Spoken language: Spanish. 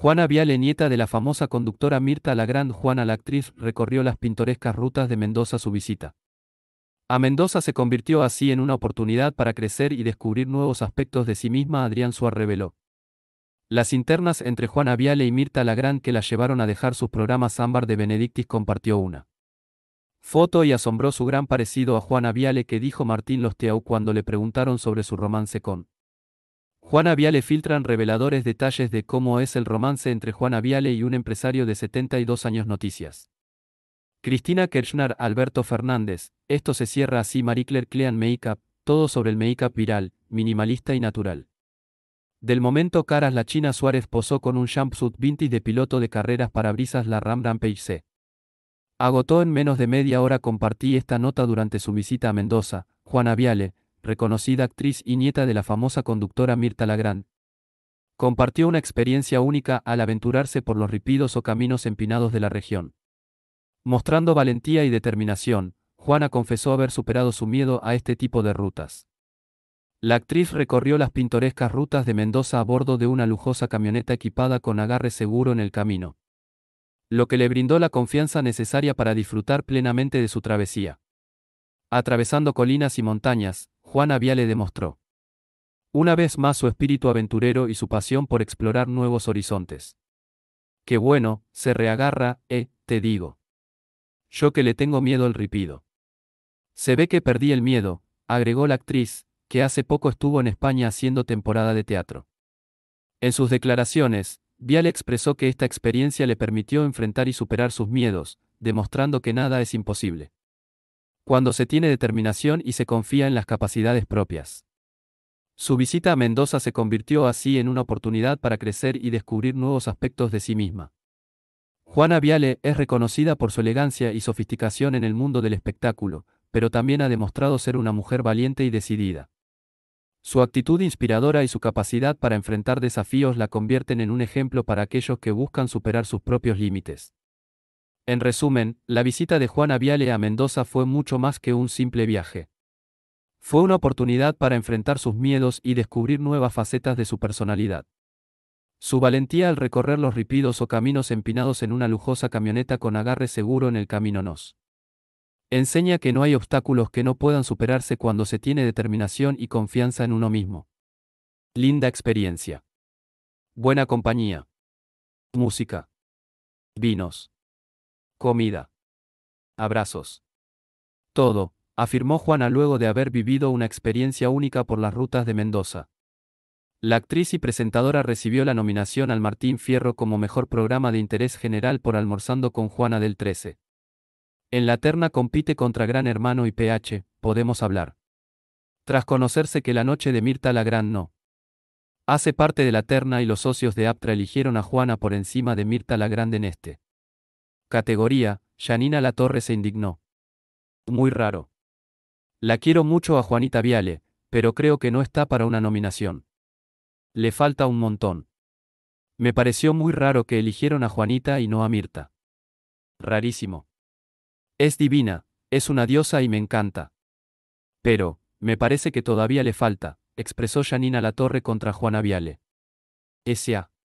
Juana Viale, nieta de la famosa conductora Mirta Lagrand, Juana la actriz recorrió las pintorescas rutas de Mendoza su visita. A Mendoza se convirtió así en una oportunidad para crecer y descubrir nuevos aspectos de sí misma, Adrián Suárez reveló. Las internas entre Juana Viale y Mirta Lagrand que la llevaron a dejar sus programas Ámbar de Benedictis compartió una foto y asombró su gran parecido a Juana Viale que dijo Martín Losteau cuando le preguntaron sobre su romance con Juana Viale filtran reveladores detalles de cómo es el romance entre Juana Viale y un empresario de 72 años noticias. Cristina Kirchner, Alberto Fernández, esto se cierra así Marie Clean Makeup, todo sobre el makeup viral, minimalista y natural. Del momento caras la China Suárez posó con un jumpsuit vintage de piloto de carreras para brisas la Ram Rampage C. Agotó en menos de media hora compartí esta nota durante su visita a Mendoza, Juana Viale, reconocida actriz y nieta de la famosa conductora Mirta Lagrand Compartió una experiencia única al aventurarse por los ripidos o caminos empinados de la región. Mostrando valentía y determinación, Juana confesó haber superado su miedo a este tipo de rutas. La actriz recorrió las pintorescas rutas de Mendoza a bordo de una lujosa camioneta equipada con agarre seguro en el camino. Lo que le brindó la confianza necesaria para disfrutar plenamente de su travesía. Atravesando colinas y montañas, Juana Avia le demostró. Una vez más su espíritu aventurero y su pasión por explorar nuevos horizontes. Qué bueno, se reagarra, eh, te digo. Yo que le tengo miedo al ripido. Se ve que perdí el miedo, agregó la actriz, que hace poco estuvo en España haciendo temporada de teatro. En sus declaraciones, Viale expresó que esta experiencia le permitió enfrentar y superar sus miedos, demostrando que nada es imposible cuando se tiene determinación y se confía en las capacidades propias. Su visita a Mendoza se convirtió así en una oportunidad para crecer y descubrir nuevos aspectos de sí misma. Juana Viale es reconocida por su elegancia y sofisticación en el mundo del espectáculo, pero también ha demostrado ser una mujer valiente y decidida. Su actitud inspiradora y su capacidad para enfrentar desafíos la convierten en un ejemplo para aquellos que buscan superar sus propios límites. En resumen, la visita de Juana Viale a Mendoza fue mucho más que un simple viaje. Fue una oportunidad para enfrentar sus miedos y descubrir nuevas facetas de su personalidad. Su valentía al recorrer los ripidos o caminos empinados en una lujosa camioneta con agarre seguro en el camino nos enseña que no hay obstáculos que no puedan superarse cuando se tiene determinación y confianza en uno mismo. Linda experiencia. Buena compañía. Música. Vinos comida. Abrazos. Todo, afirmó Juana luego de haber vivido una experiencia única por las rutas de Mendoza. La actriz y presentadora recibió la nominación al Martín Fierro como Mejor Programa de Interés General por Almorzando con Juana del 13. En la terna compite contra Gran Hermano y PH, Podemos Hablar. Tras conocerse que la noche de Mirta Lagrán no hace parte de la terna y los socios de APTRA eligieron a Juana por encima de Mirta Lagrán en este. Categoría, Janina La Torre se indignó. Muy raro. La quiero mucho a Juanita Viale, pero creo que no está para una nominación. Le falta un montón. Me pareció muy raro que eligieron a Juanita y no a Mirta. Rarísimo. Es divina, es una diosa y me encanta. Pero, me parece que todavía le falta, expresó Janina Latorre contra Juana Viale. S.A.